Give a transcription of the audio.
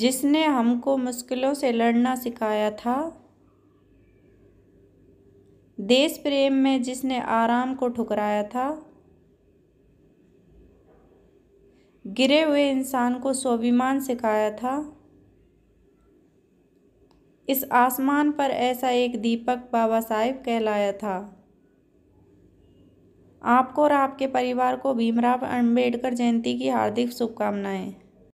जिसने हमको मुश्किलों से लड़ना सिखाया था देश प्रेम में जिसने आराम को ठुकराया था गिरे हुए इंसान को स्वाभिमान सिखाया था इस आसमान पर ऐसा एक दीपक बाबा साहेब कहलाया था आपको और आपके परिवार को भीमराव अंबेडकर जयंती की हार्दिक शुभकामनाएं